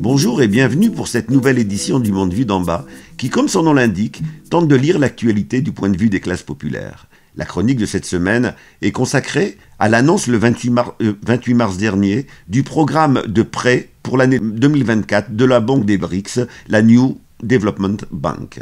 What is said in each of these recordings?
Bonjour et bienvenue pour cette nouvelle édition du Monde Vue d'en bas, qui, comme son nom l'indique, tente de lire l'actualité du point de vue des classes populaires. La chronique de cette semaine est consacrée à l'annonce le 28 mars, 28 mars dernier du programme de prêt pour l'année 2024 de la Banque des BRICS, la New Development Bank.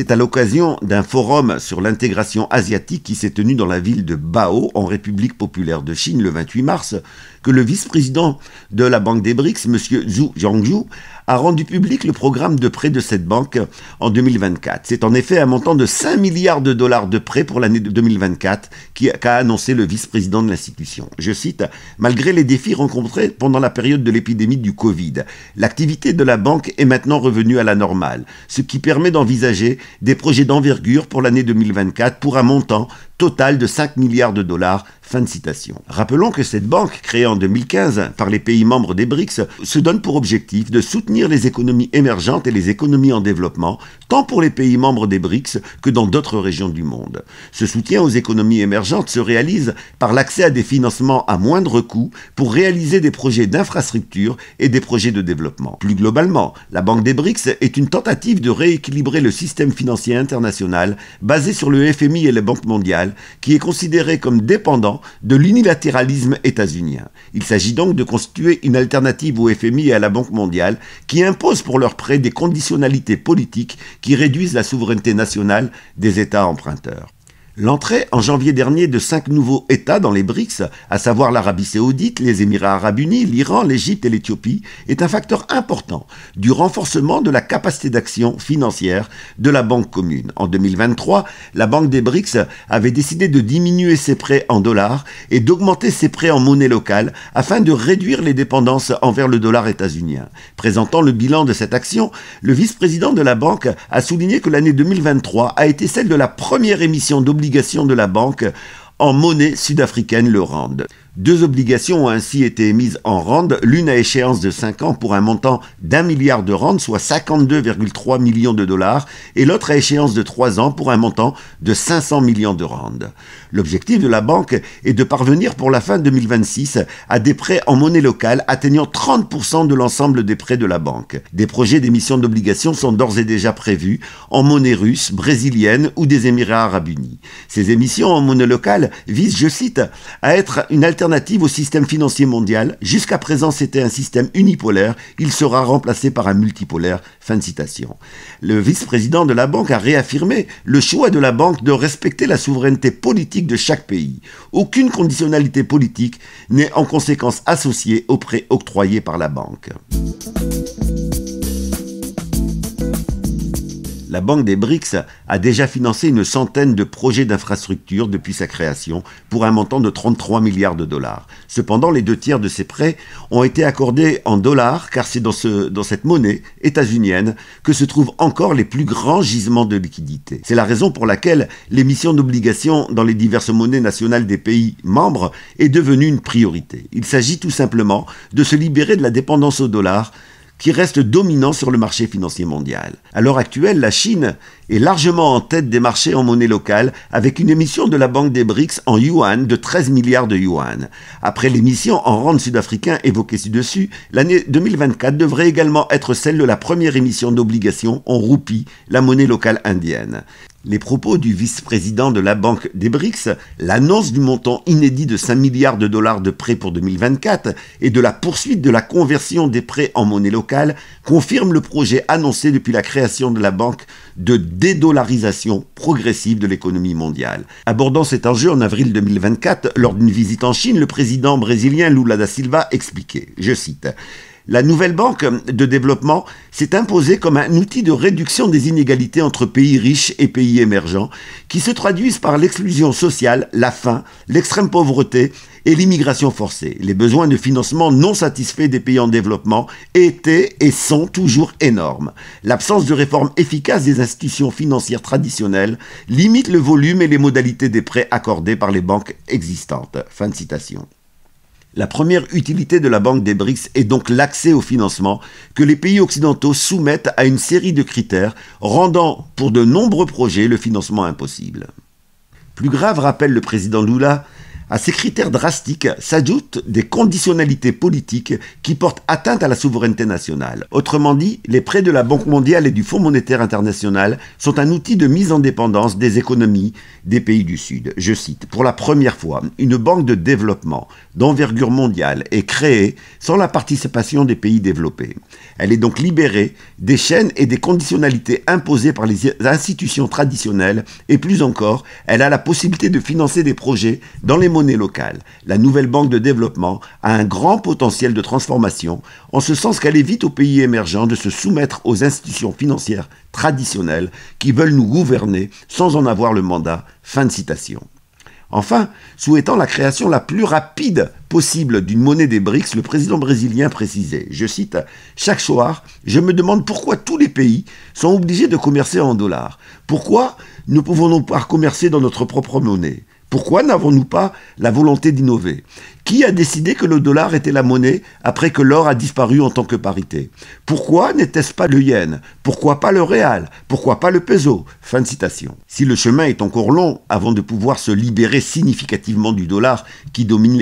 C'est à l'occasion d'un forum sur l'intégration asiatique qui s'est tenu dans la ville de Bao, en République populaire de Chine, le 28 mars, que le vice-président de la Banque des BRICS, M. Zhu Jiangzhu, a rendu public le programme de prêts de cette banque en 2024. C'est en effet un montant de 5 milliards de dollars de prêts pour l'année 2024 qu'a annoncé le vice-président de l'institution. Je cite, Malgré les défis rencontrés pendant la période de l'épidémie du Covid, l'activité de la banque est maintenant revenue à la normale, ce qui permet d'envisager des projets d'envergure pour l'année 2024 pour un montant total de 5 milliards de dollars Fin de citation. Rappelons que cette banque, créée en 2015 par les pays membres des BRICS, se donne pour objectif de soutenir les économies émergentes et les économies en développement, tant pour les pays membres des BRICS que dans d'autres régions du monde. Ce soutien aux économies émergentes se réalise par l'accès à des financements à moindre coût pour réaliser des projets d'infrastructure et des projets de développement. Plus globalement, la Banque des BRICS est une tentative de rééquilibrer le système financier international basé sur le FMI et les Banque mondiales, qui est considéré comme dépendant de l'unilatéralisme états-unien. Il s'agit donc de constituer une alternative au FMI et à la Banque mondiale qui impose pour leurs prêts des conditionnalités politiques qui réduisent la souveraineté nationale des États emprunteurs. L'entrée en janvier dernier de cinq nouveaux États dans les BRICS, à savoir l'Arabie saoudite, les Émirats arabes unis, l'Iran, l'Égypte et l'Éthiopie, est un facteur important du renforcement de la capacité d'action financière de la Banque commune. En 2023, la Banque des BRICS avait décidé de diminuer ses prêts en dollars et d'augmenter ses prêts en monnaie locale afin de réduire les dépendances envers le dollar états-unien. Présentant le bilan de cette action, le vice-président de la Banque a souligné que l'année 2023 a été celle de la première émission de obligations de la banque en monnaie sud-africaine le rendent. Deux obligations ont ainsi été émises en rente, l'une à échéance de 5 ans pour un montant d'un milliard de rentes, soit 52,3 millions de dollars, et l'autre à échéance de 3 ans pour un montant de 500 millions de rentes. L'objectif de la banque est de parvenir pour la fin 2026 à des prêts en monnaie locale atteignant 30% de l'ensemble des prêts de la banque. Des projets d'émission d'obligations sont d'ores et déjà prévus en monnaie russe, brésilienne ou des Émirats arabes unis. Ces émissions en monnaie locale visent, je cite, à être une alternative alternative au système financier mondial. Jusqu'à présent, c'était un système unipolaire. Il sera remplacé par un multipolaire. Fin de citation. Le vice-président de la banque a réaffirmé le choix de la banque de respecter la souveraineté politique de chaque pays. Aucune conditionnalité politique n'est en conséquence associée aux prêts octroyés par la banque. la Banque des BRICS a déjà financé une centaine de projets d'infrastructures depuis sa création pour un montant de 33 milliards de dollars. Cependant, les deux tiers de ces prêts ont été accordés en dollars car c'est dans, dans cette monnaie états-unienne que se trouvent encore les plus grands gisements de liquidités. C'est la raison pour laquelle l'émission d'obligations dans les diverses monnaies nationales des pays membres est devenue une priorité. Il s'agit tout simplement de se libérer de la dépendance au dollar qui reste dominant sur le marché financier mondial. À l'heure actuelle, la Chine est largement en tête des marchés en monnaie locale avec une émission de la Banque des BRICS en yuan de 13 milliards de yuan. Après l'émission en rente sud-africain évoquée ci-dessus, l'année 2024 devrait également être celle de la première émission d'obligations en roupie, la monnaie locale indienne. Les propos du vice-président de la Banque des BRICS, l'annonce du montant inédit de 5 milliards de dollars de prêts pour 2024 et de la poursuite de la conversion des prêts en monnaie locale confirment le projet annoncé depuis la création de la banque de dédollarisation progressive de l'économie mondiale. Abordant cet enjeu en avril 2024, lors d'une visite en Chine, le président brésilien Lula da Silva expliquait, je cite, la nouvelle banque de développement s'est imposée comme un outil de réduction des inégalités entre pays riches et pays émergents, qui se traduisent par l'exclusion sociale, la faim, l'extrême pauvreté et l'immigration forcée. Les besoins de financement non satisfaits des pays en développement étaient et sont toujours énormes. L'absence de réformes efficaces des institutions financières traditionnelles limite le volume et les modalités des prêts accordés par les banques existantes. Fin de citation. La première utilité de la Banque des BRICS est donc l'accès au financement que les pays occidentaux soumettent à une série de critères rendant pour de nombreux projets le financement impossible. Plus grave, rappelle le président Lula, à ces critères drastiques s'ajoutent des conditionnalités politiques qui portent atteinte à la souveraineté nationale. Autrement dit, les prêts de la Banque mondiale et du Fonds monétaire international sont un outil de mise en dépendance des économies des pays du Sud. Je cite, pour la première fois, une banque de développement d'envergure mondiale est créée sans la participation des pays développés. Elle est donc libérée des chaînes et des conditionnalités imposées par les institutions traditionnelles et plus encore, elle a la possibilité de financer des projets dans les locale, la nouvelle banque de développement a un grand potentiel de transformation, en ce sens qu'elle évite aux pays émergents de se soumettre aux institutions financières traditionnelles qui veulent nous gouverner sans en avoir le mandat. Fin de citation. Enfin, souhaitant la création la plus rapide possible d'une monnaie des BRICS, le président brésilien précisait, je cite, Chaque soir, je me demande pourquoi tous les pays sont obligés de commercer en dollars. Pourquoi ne pouvons-nous pas commercer dans notre propre monnaie pourquoi n'avons-nous pas la volonté d'innover Qui a décidé que le dollar était la monnaie après que l'or a disparu en tant que parité Pourquoi n'était-ce pas le yen Pourquoi pas le réal Pourquoi pas le peso Fin de citation. Si le chemin est encore long avant de pouvoir se libérer significativement du dollar qui domine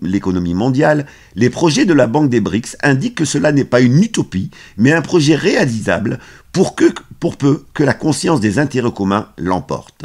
l'économie mondiale, les projets de la Banque des BRICS indiquent que cela n'est pas une utopie, mais un projet réalisable pour, que, pour peu que la conscience des intérêts communs l'emporte.